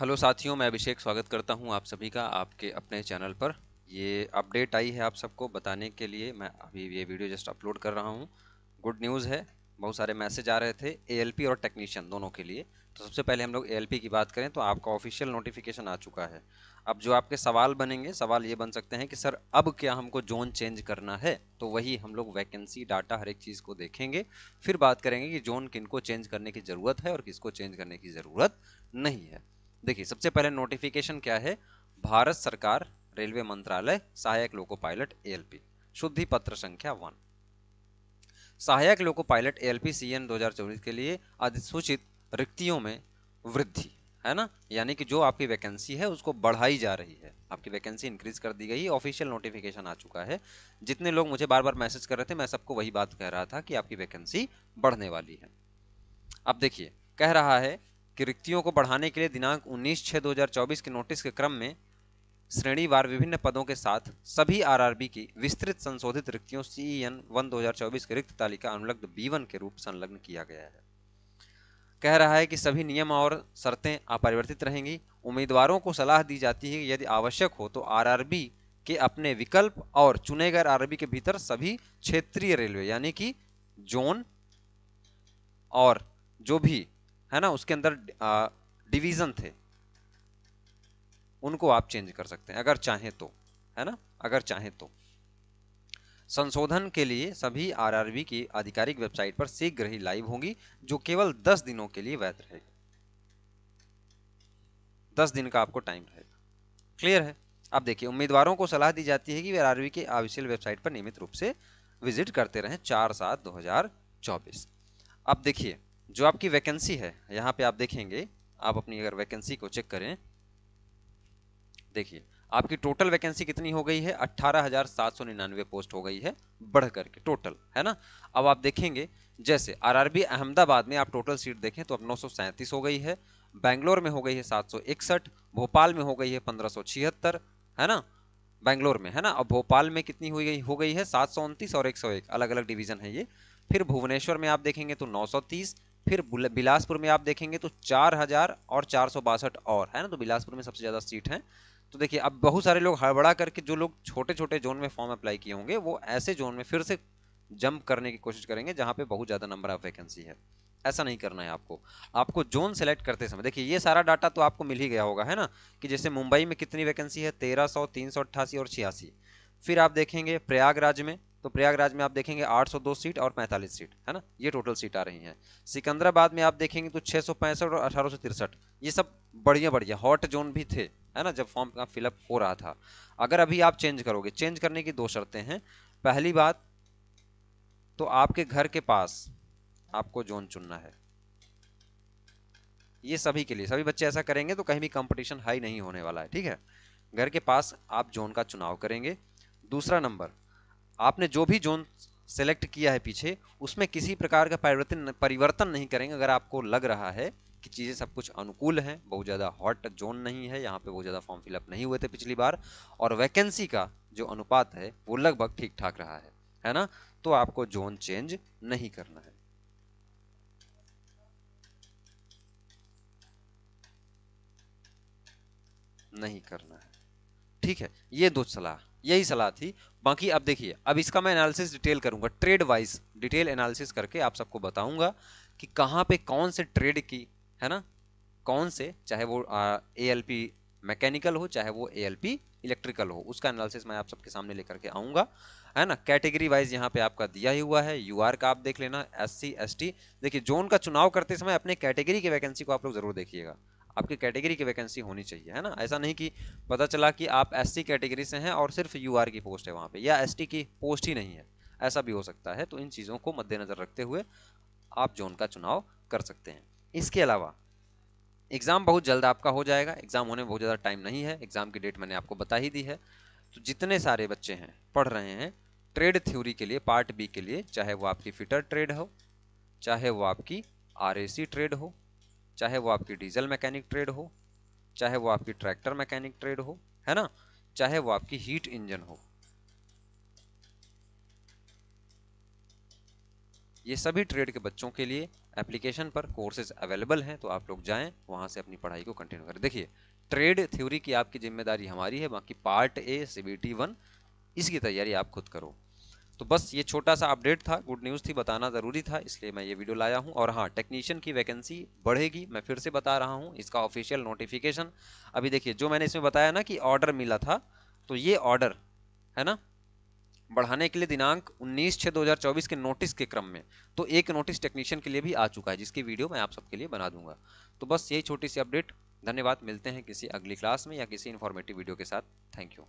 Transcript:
hello साथियों मैं अभिषेक स्वागत करता हूं आप सभी का आपके अपने चैनल पर ये अपडेट आई है आप सबको बताने के लिए मैं अभी ये वीडियो जस्ट अपलोड कर रहा हूं गुड न्यूज़ है बहुत सारे मैसेज आ रहे थे एएलपी और टेक्नीशियन दोनों के लिए तो सबसे पहले हम लोग ए की बात करें तो आपका ऑफिशियल नोटिफिकेशन आ चुका है अब जो आपके सवाल बनेंगे सवाल ये बन सकते हैं कि सर अब क्या हमको जोन चेंज करना है तो वही हम लोग वैकेंसी डाटा हर एक चीज़ को देखेंगे फिर बात करेंगे कि जोन किनको चेंज करने की ज़रूरत है और किसको चेंज करने की ज़रूरत नहीं है देखिए सबसे पहले नोटिफिकेशन क्या है भारत सरकार रेलवे मंत्रालय सहायक लोको पायलट एएलपी शुद्धि पत्र संख्या वन सहायक लोको पायलट एएलपी सीएन 2024 के लिए अधिसूचित रिक्तियों में वृद्धि है ना यानी कि जो आपकी वैकेंसी है उसको बढ़ाई जा रही है आपकी वैकेंसी इंक्रीज कर दी गई ऑफिशियल नोटिफिकेशन आ चुका है जितने लोग मुझे बार बार मैसेज कर रहे थे मैं सबको वही बात कह रहा था कि आपकी वैकेंसी बढ़ने वाली है अब देखिए कह रहा है कि रिक्तियों को बढ़ाने के लिए दिनांक 19 छः 2024 के नोटिस के क्रम में श्रेणीवार विभिन्न पदों के साथ सभी आरआरबी की विस्तृत संशोधित रिक्तियों एन e वन चौबीस की रिक्त तालिका अनुलग्न बी के रूप संलग्न किया गया है कह रहा है कि सभी नियम और शर्तें अपरिवर्तित रहेंगी उम्मीदवारों को सलाह दी जाती है कि यदि आवश्यक हो तो आरआरबी के अपने विकल्प और चुने गए आरआरबी के भीतर सभी क्षेत्रीय रेलवे यानी कि जोन और जो भी है ना उसके अंदर डिवीजन थे उनको आप चेंज कर सकते हैं अगर चाहें तो है ना अगर चाहें तो संशोधन के लिए सभी आरआरबी की आधिकारिक वेबसाइट पर शीघ्र ही लाइव होंगी जो केवल 10 दिनों के लिए वैध रहेगी 10 दिन का आपको टाइम रहेगा क्लियर है अब देखिए उम्मीदवारों को सलाह दी जाती है कि वे आरआरबी के ऑफिशियल वेबसाइट पर नियमित रूप से विजिट करते रहें चार सात दो अब देखिए जो आपकी वैकेंसी है यहाँ पे आप देखेंगे आप अपनी अगर वैकेंसी को चेक करें देखिए आपकी टोटल वैकेंसी कितनी हो गई है अट्ठारह पोस्ट हो गई है बढ़ करके टोटल है ना अब आप देखेंगे जैसे आरआरबी अहमदाबाद में आप टोटल सीट देखें तो अब नौ हो गई है बैंगलोर में हो गई है सात भोपाल में हो गई है पंद्रह है ना बैंगलोर में है ना अब भोपाल में कितनी हुई गई हो गई है सात और एक अलग अलग डिवीजन है ये फिर भुवनेश्वर में आप देखेंगे तो 930 फिर बिलासपुर में आप देखेंगे तो चार हजार और चार सौ बासठ और है ना तो बिलासपुर में सबसे ज़्यादा सीट हैं तो देखिए अब बहुत सारे लोग हड़बड़ा करके जो लोग छोटे छोटे जोन में फॉर्म अप्लाई किए होंगे वो ऐसे जोन में फिर से जंप करने की कोशिश करेंगे जहाँ पे बहुत ज़्यादा नंबर ऑफ वैकेंसी है ऐसा नहीं करना है आपको आपको जोन सेलेक्ट करते समय देखिए ये सारा डाटा तो आपको मिल ही गया होगा है ना कि जैसे मुंबई में कितनी वैकेंसी है तेरह सौ तीन सौ अट्ठासी और छियासी फिर आप देखेंगे प्रयागराज में तो प्रयागराज में आप देखेंगे 802 सीट और 45 सीट है ना ये टोटल सीट आ रही हैं सिकंदराबाद में आप देखेंगे तो छः और अठारह ये सब बढ़िया बढ़िया हॉट जोन भी थे है ना जब फॉर्म का फिलअप हो रहा था अगर अभी आप चेंज करोगे चेंज करने की दो शर्तें हैं पहली बात तो आपके घर के पास आपको जोन चुनना है ये सभी के लिए सभी बच्चे ऐसा करेंगे तो कहीं भी कंपटीशन हाई नहीं होने वाला है ठीक है घर के पास आप जोन का चुनाव करेंगे दूसरा नंबर आपने जो भी जोन सेलेक्ट किया है पीछे उसमें किसी प्रकार का परिवर्तन परिवर्तन नहीं करेंगे अगर आपको लग रहा है कि चीज़ें सब कुछ अनुकूल हैं बहुत ज़्यादा हॉट जोन नहीं है यहाँ पे बहुत ज़्यादा फॉर्म फिलअप नहीं हुए थे पिछली बार और वैकेंसी का जो अनुपात है वो लगभग ठीक ठाक रहा है है ना तो आपको जोन चेंज नहीं करना है नहीं करना है ठीक है ये दो सलाह यही सलाह थी बाकी अब देखिए अब इसका मैं एनालिसिस डिटेल करूंगा ट्रेड वाइज डिटेल एनालिसिस करके आप सबको बताऊंगा कि कहाँ पे कौन से ट्रेड की है ना कौन से चाहे वो ए एल पी मैकेनिकल हो चाहे वो ए एल पी इलेक्ट्रिकल हो उसका एनालिसिस मैं आप सबके सामने लेकर के आऊँगा है ना कैटेगरी वाइज यहाँ पे आपका दिया ही हुआ है यू आर का आप देख लेना एस सी एस टी देखिए जोन का चुनाव करते समय अपने कैटेगरी की वैकेंसी को आप लोग जरूर देखिएगा आपकी कैटेगरी की वैकेंसी होनी चाहिए है ना ऐसा नहीं कि पता चला कि आप एस कैटेगरी से हैं और सिर्फ यू की पोस्ट है वहाँ पर या एस की पोस्ट ही नहीं है ऐसा भी हो सकता है तो इन चीज़ों को मद्देनज़र रखते हुए आप जोन का चुनाव कर सकते हैं इसके अलावा एग्ज़ाम बहुत जल्द आपका हो जाएगा एग्ज़ाम होने में बहुत ज़्यादा टाइम नहीं है एग्ज़ाम की डेट मैंने आपको बता ही दी है तो जितने सारे बच्चे हैं पढ़ रहे हैं ट्रेड थ्योरी के लिए पार्ट बी के लिए चाहे वो आपकी फिटर ट्रेड हो चाहे वो आपकी आर ट्रेड हो चाहे वो आपकी डीजल मैकेनिक ट्रेड हो चाहे वो आपकी ट्रैक्टर मैकेनिक ट्रेड हो है ना चाहे वो आपकी हीट इंजन हो ये सभी ट्रेड के बच्चों के लिए एप्लीकेशन पर कोर्सेज अवेलेबल हैं तो आप लोग जाएं वहां से अपनी पढ़ाई को कंटिन्यू करें देखिए ट्रेड थ्योरी की आपकी जिम्मेदारी हमारी है बाकी part A C B T one इसकी तैयारी आप खुद करो तो बस ये छोटा सा अपडेट था गुड न्यूज़ थी बताना ज़रूरी था इसलिए मैं ये वीडियो लाया हूँ और हाँ टेक्नीशियन की वैकेंसी बढ़ेगी मैं फिर से बता रहा हूँ इसका ऑफिशियल नोटिफिकेशन अभी देखिए जो मैंने इसमें बताया ना कि ऑर्डर मिला था तो ये ऑर्डर है ना बढ़ाने के लिए दिनांक 19 छः 2024 के नोटिस के क्रम में तो एक नोटिस टेक्नीशियन के लिए भी आ चुका है जिसकी वीडियो मैं आप सबके लिए बना दूंगा तो बस यही छोटी सी अपडेट धन्यवाद मिलते हैं किसी अगली क्लास में या किसी इन्फॉर्मेटिव वीडियो के साथ थैंक यू